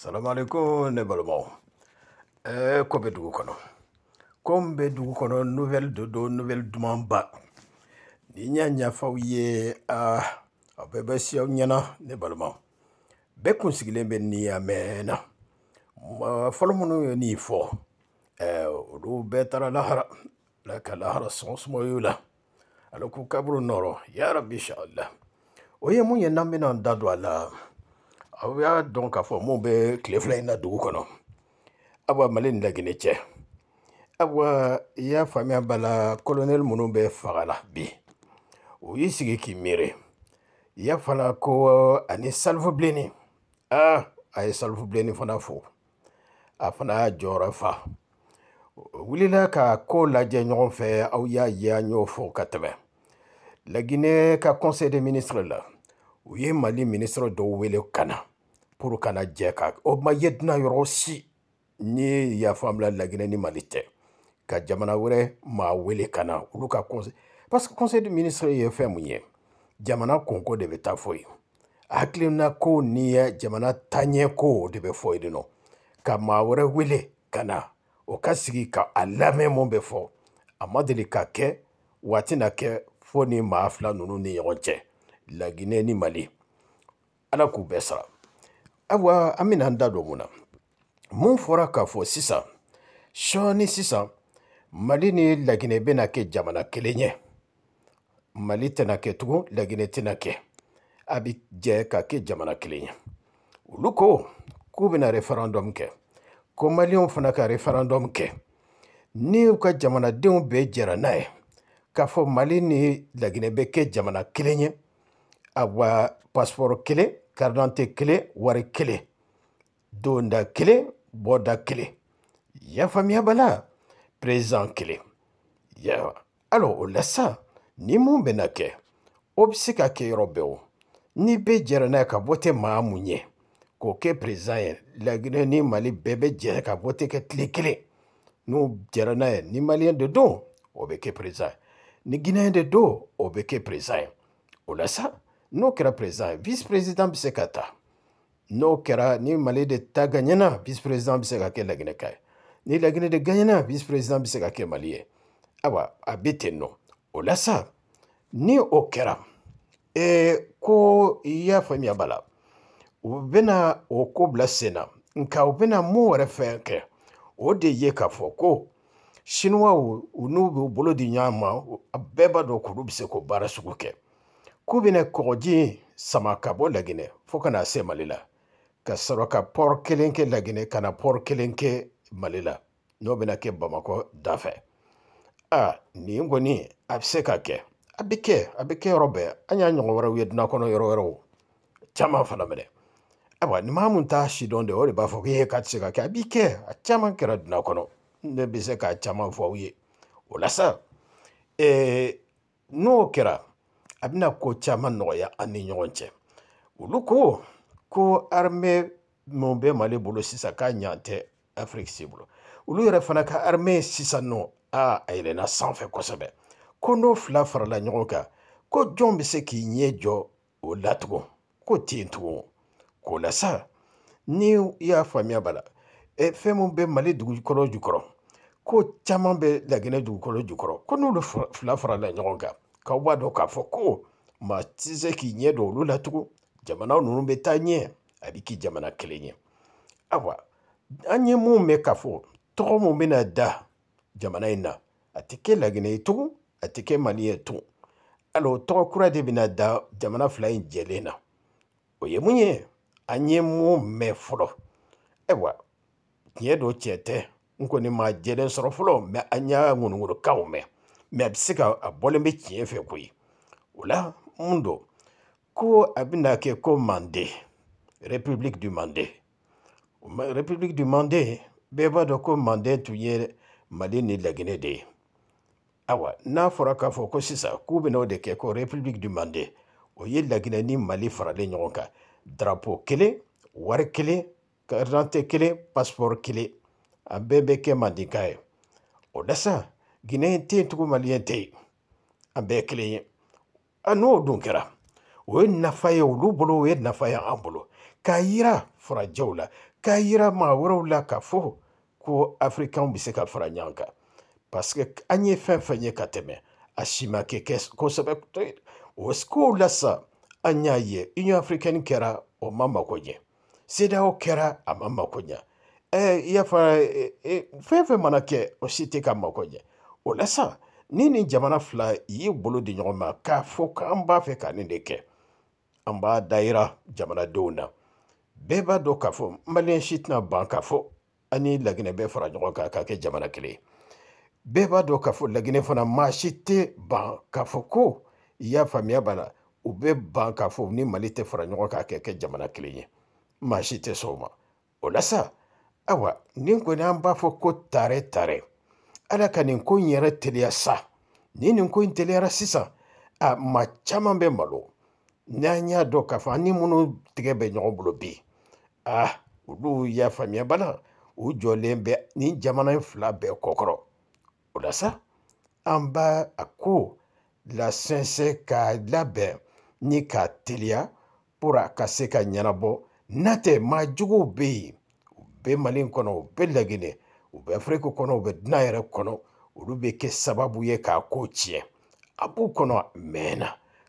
salamu aleykum nebalmao e koɓe dugu kono kom ɓe dugu kono nouvelle de do nouvelle duman ba ni ñaña faw ye a abeba siaw ñana nebalmao ɓe kun sigile ɓen ni a mena folomono yo ni fo e oɗu ɓe tara lahara laka lahara sonsumoyula ala ku kaburu noro ya rabbi inchallah o ye mu ye nambinan dadu a la aw y'a dɔn k'a fɔ mun bɛ tile fila in na dugu kɔnɔ awa mali ni laginɛ cɛ awa i y'a faamuya b'a la kolonɛli minnu bɛ faga la bi u y'i sigi k'i miiri i y'a fana ko ani salifu bilenni ah a ye salifu bilenni fana fo a fana y'a jɔyɔrɔ fa wulila ka ko lajɛ ɲɔgɔn fɛ aw y'a ye an y'o fɔ ka tɛmɛ laginɛ ka conseil des ministres la u ye mali ministre dɔw wele ka na puru kana jɛ ka o ma ye dunan yɔrɔ si ni yafamula laginɛ ni mali tɛ ka jamana wɛrɛ maa wele ka na olu ka conseil parce que conseil du ministre ye fɛn mun ye jamana konko de bɛ taa fɔ ye hakilina ko ni jamana taɲɛ ko de bɛ fɔ yen nɔ ka maa wɛrɛ wele ka na o ka sigi ka a lamɛn mun bɛ fɔ a ma deli ka kɛ waati na kɛ fo ni maa fila ninnu ni ɲɔgɔn cɛ laginɛ ni mali ala k'u bɛɛ sara ayiwa an bɛna an da don mun na mun fɔra k'a fɔ sisan sɔɔni sisan mali ni laginɛ bɛna kɛ jamana kelen ye mali tɛna kɛ tugun laginɛ tɛna kɛ a bɛ jɛ ka kɛ jamana kelen ye olu ko k'u bɛna referendum kɛ ko maliyɛnw fana ka referendum kɛ ni u ka jamanadenw bɛɛ jɛra n'a ye k'a fɔ mali ni laginɛ bɛ kɛ jamana kelen ye awa pasipɔri kelen carte d'identité kelen wari kelen don da kelen bɔda kelen y'a faamuya bala président kelen ya alors o la sa ni mun bɛna kɛ o bɛ se ka kɛ yɔrɔ bɛɛ o ni bɛɛ jɛra n'a ye ka vote maa mun ye k'o kɛ président ye laginɛ ni mali bɛɛ bɛ jɛ ka vote kɛ tile kelen n'u jɛra n'a ye ni maliyɛn de don o bɛ kɛ président ye ni guinéen de don o bɛ kɛ président ye o la sa n'o kɛra président ye vice président bɛ se ka ta n'o kɛra ni mali de ta gaɲɛna vice président bɛ se ka kɛ laginɛ ka ye ni laginɛ de gaɲɛna vice président bɛ se ka kɛ mali ye ayiwa a bɛ ten nɔ o la sa ni o kɛra eh, ko i y'a faamuya b'a la u bɛna o ko bila sen na nka u bɛna mun wɛrɛ fɛn kɛ o de ye k'a fɔ ko sinuwaw u n'u b'u bolo di ɲɔgɔn ma a bɛɛ b'a dɔn k'olu bɛ se k'o baara sugu kɛ k'u bɛna kɔgɔji sama ka bɔ laginɛ fo ka na se mali la ka sɔrɔ ka pɔri kelen kɛ laginɛ ka na pɔri kelen kɛ mali la n'o bɛna kɛ bamakɔ da fɛ a nin kɔni a bɛ se ka kɛ a bɛ kɛ a bɛ kɛ yɔrɔ bɛɛ an y'a ɲɔgɔn wɛrɛw ye dunan kɔnɔ yɔrɔ wɛrɛw caman fana minɛ ayiwa ni maa mun t'a si dɔn de o de b'a fɔ ko ee k'a tɛ se ka kɛ a b'i kɛ a caman kɛra dunan kɔnɔ ne bɛ se k'a caman fɔ aw ye o la sa e, n'o kɛra a bɛna ko caman nɔgɔya an ni ɲɔgɔn cɛ olu ko ko armée mun bɛ mali bolo sisan k'a ɲan tɛ afiriki si bolo olu yɛrɛ fana ka armée sisan nɔ a a yɛlɛnna sanfɛ kosɛbɛ ko n'o fila farala ɲɔgɔn kan ko jɔn bɛ se k'i ɲɛ jɔ o la tugun ko ten tugun k'o la sa ni y'a faamuya b'a la e, fɛn min bɛ mali dugukolo jukɔrɔ ko caman bɛ laginɛ dugukolo jukɔrɔ ko n'olu fila farala ɲɔgɔn kan ka wa dɔ k'a fɔ ko maa ti se k'i ɲɛ dɔn olu la tugun jamana ninnu bɛ taa ɲɛ a bɛ k'i jamana kelen ɲɛ ayiwa an ye mun mɛn k'a fɔ tɔgɔ mun bɛna da jamana in na a tɛ kɛ laginɛ ye tugun a tɛ kɛ mali ye tugun hali o tɔgɔ kura de bɛna da jamana fila in jɛlen na o ye mun ye an ye mun mɛn fɔlɔ ayiwa tiɲɛ don tiɲɛ tɛ n kɔni ma jɛlen sɔrɔ fɔlɔ mɛ an y'a ŋunuŋunukanw mɛn a bɛ se ka a bɔlen bɛ tiɲɛ fɛ koyi o la mun don ko a bɛna kɛ ko mande république du mande république du mande bɛɛ b'a dɔn ko mande tun ye mali ni laginɛ de ye awa n'a fɔra k'a fɔ ko sisan k'u bɛna o de kɛ ko république du mande o ye laginɛ ni mali faralen ɲɔgɔn kan drapeau kelen wari kelen carte d'identité kelen passeport kelen a bɛɛ bɛ kɛ mandenka ye o la sa Guinéen tɛ yen cogo maliyɛn tɛ yen an bɛɛ ye kelen ye n'o dun kɛra o ye nafa ye olu bolo o ye nafa ye an bolo k'a yira farajɛw la k'a yira maa wɛrɛw la k'a fɔ ko afirikanw bɛ se ka fara ɲɔgɔn kan paseke an ye fɛn fɛn ye ka tɛmɛ a si ma kɛ kosɛbɛ o kow la sa an y'a ye union africaine kɛra o ma mako ɲɛ sedaw kɛra a ma mako ɲɛ yafa e, e, fɛn fɛn mana kɛ o si tɛ ka mako ɲɛ o la sa ni nin jamana fila y'i bolo di ɲɔgɔn ma k'a fɔ k'an b'a fɛ ka nin de kɛ an b'a dayira jamanadenw na bɛɛ b'a dɔn k'a fɔ maliyɛn si tɛna ban k'a fɔ an ni laginɛ bɛɛ fara ɲɔgɔn kan k'a kɛ jamana kelen bɛɛ b'a dɔn k'a fɔ laginɛ fana maa si tɛ ban k'a fɔ ko i y'a faamuya b'a la u bɛ ban k'a fɔ ni mali tɛ fara ɲɔgɔn kan k'a kɛ jamana kelen ye maa si tɛ sɔn o ma o la sa ayiwa nin kɔni an b'a fɔ ko tare tare ala ka nin ko in yɛrɛ teliya sa ni nin ko in teliyara sisan a ma caman bɛ malo n'an y'a dɔn k'a fɔ an ni minnu tigɛ bɛ ɲɔgɔn bolo bi a ah, olu y'a faamuya bana u jɔlen bɛ nin jamana in fila bɛɛ kɔkɔrɔ o la sa an b'a a ko lasɛnsɛn k'a labɛn ni k'a teliya pour a ka se ka ɲɛnabɔ n'a tɛ maa juguw bɛ yen u bɛ mali in kɔnɔ u bɛ laginɛ u bɛ afiriki kɔnɔ u bɛ dunan yɛrɛ kɔnɔ olu bɛ kɛ sababu ye k'a ko tiɲɛ a b'u kɔnɔ a mɛnna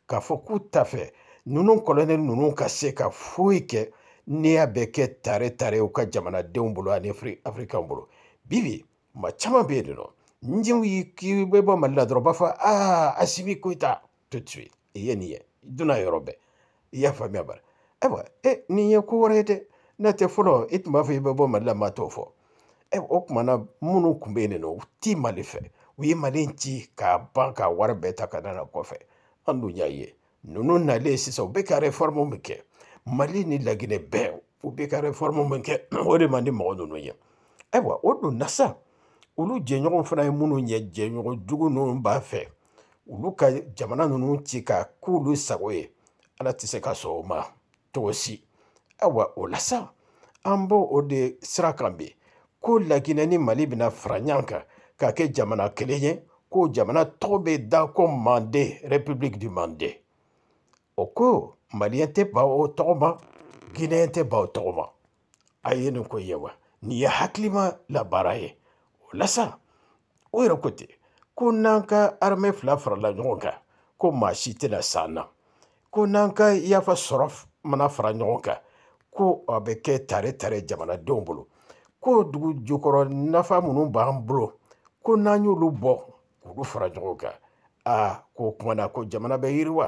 k'a fɔ k'u ta fɛ ninnu kɔlɔnɛ ninnu ka se ka foyi kɛ n'i y'a bɛɛ kɛ tare tare u ka jamanadenw bolo ani afirikaw bolo bibi ma caman bɛ yen nɔ njɛw y'i k'i bɛ bɔ mali la dɔrɔn u b'a fɔ aa asibi koyita to tu ye i ye nin ye i yɔrɔ bɛɛ i y'a faamuya bari ayiwa e nin ye ko wɛrɛ ye dɛ n'a tɛ fɔlɔ i tun b'a fɔ i bɛ bɔ mali la maa t'o fɔ Eh, o kumana minnu tun bɛ yen nɔ u ti mali fɛ u ye mali ci k'a ban ka wari bɛɛ ta ka na kɔfɛ an dun y'a ye ninnu nalen sisan u bɛ ka réforme min kɛ mali ni laginɛ bɛɛ u bɛ ka réforme min kɛ o de man di mɔgɔ ninnu ye ayiwa o don na sa olu jɛɲɔgɔn fana ye minnu ɲɛ jɛɲɔgɔn jugu ninnu b'a fɛ olu ka jamana ninnu ci k'a k'olu sago ye ala tɛ se ka sɔn o ma cogo si ayiwa o la sa an b'o o de sira kan bi ko laginɛ ni mali bɛna fara ɲan kan k'a kɛ jamana kelen ye ko jamana tɔgɔ bɛ da ko mande république du mande o ko maliyɛn tɛ ba o tɔgɔ ma ginɛyɛn tɛ ba o tɔgɔ ma a ye nin ko ye wa nin ye hakilima labaara ye o la sa o yɛrɛ ko ten ko n'an ka armée fila farala ɲɔgɔn kan ko maa si tɛna san na ko n'an ka yafa sɔrɔ mana fara ɲɔgɔn kan ko a bɛ kɛ tare tare jamanadenw bolo ko dugu jukɔrɔ nafa minnu b'an bolo ko n'an y'olu bɔ k'olu fara ɲɔgɔn kan aa ko kumana ko jamana bɛ yiriwa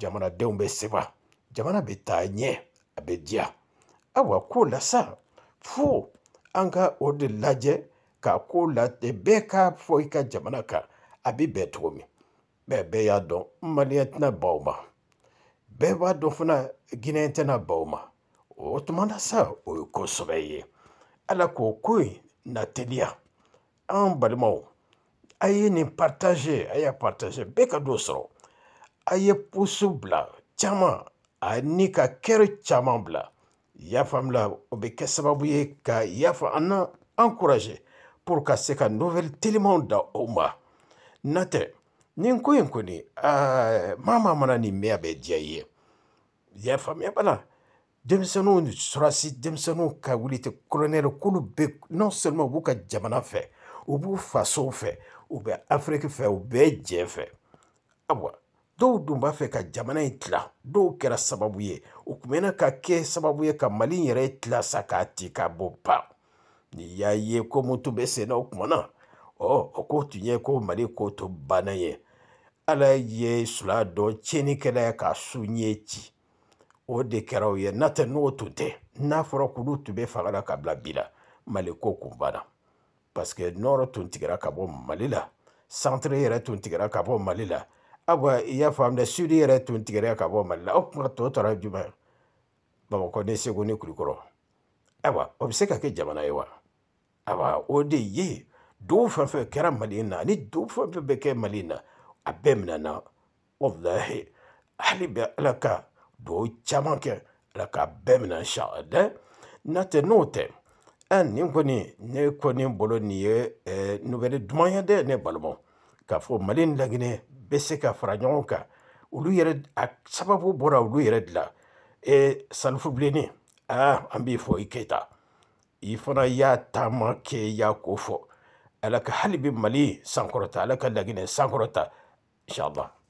jamanadenw bɛ sewa jamana bɛ taa ɲɛ a bɛ diya awa ko la sa fo an ka o de lajɛ k'a ko la bɛɛ k'a fɔ i ka jamana kan a bɛ bɛn cogo min mɛ bɛɛ y'a dɔn maliyɛn tɛna baw ma bɛɛ b'a dɔn fana ginɛyɛn tɛna baw ma o tuma na sa o ye kosɛbɛ ye ala k'o ko in na teliya an balimaw a ye nin partage a y'a partage bɛɛ ka dɔ sɔrɔ a ye pusu bila caman ani ka kɛri caman bila yafa bila o bɛ kɛ sababu ye ka yafa an na encourager pour ka se ka nouvelle telimanw da o ma na tɛ nin ko in kɔni maa maa mana nin mɛn a bɛ diya i ye i y'a faamuya bala denmisɛnninw surasi denmisɛnninw ka wuli tɛ kolonɛri k'olu bɛ non seulement u b'u ka jamana fɛ u b'u fasow fɛ u bɛ afiriki fɛ u bɛɛ jɛ fɛ ayiwa dɔw dun b'a fɛ ka jamana in tila dɔw kɛra sababu ye u tun bɛna ka kɛ sababu ye ka mali yɛrɛ tila sa k'a ti k'a bɔ pa n'i y'a ye ko mun tun bɛ sen na o tuma na ɔ o ko tun ye ko mali ko to banna ye ala ye sula dɔ tiɲɛnikɛla ye k'a su ɲɛ ci o de kɛra o ye n'o tɛ n'o tun tɛ n'a fɔra k'olu tun bɛ fanga la ka bila bi la mali ko kun banna parce que nɔrɔ tun tigɛra ka bɔ mali la santere yɛrɛ tun tigɛra ka bɔ mali la awa i y'a faamu dɛ sudi yɛrɛ tun tigɛra ka bɔ mali la o kuma tɔ tora jumɛn bamakɔ ni segu ni kulikɔrɔ ayiwa o bɛ se ka kɛ jamana ye wa ayiwa o de ye dugu fɛn fɛn kɛra mali in na ani dugu fɛn fɛn bɛ kɛ mali in na a bɛɛ minɛna walahi hali bɛ ala ka do chamake la ala ka bɛɛ sha de n'a te note tɛ ni koni ne koni bolo nin ye nobɛli duman de ne balmo k'a fo malin ni bese bɛ se ka fara ɲɔgɔn yere a sababu bɔra olu yere de la e bilenni ah an b'i fɔ i keyita i fana y'a tamake y'a kofo fɔ ala ka hali mali sankorota ala ka laginɛ sankɔrɔta inshaallah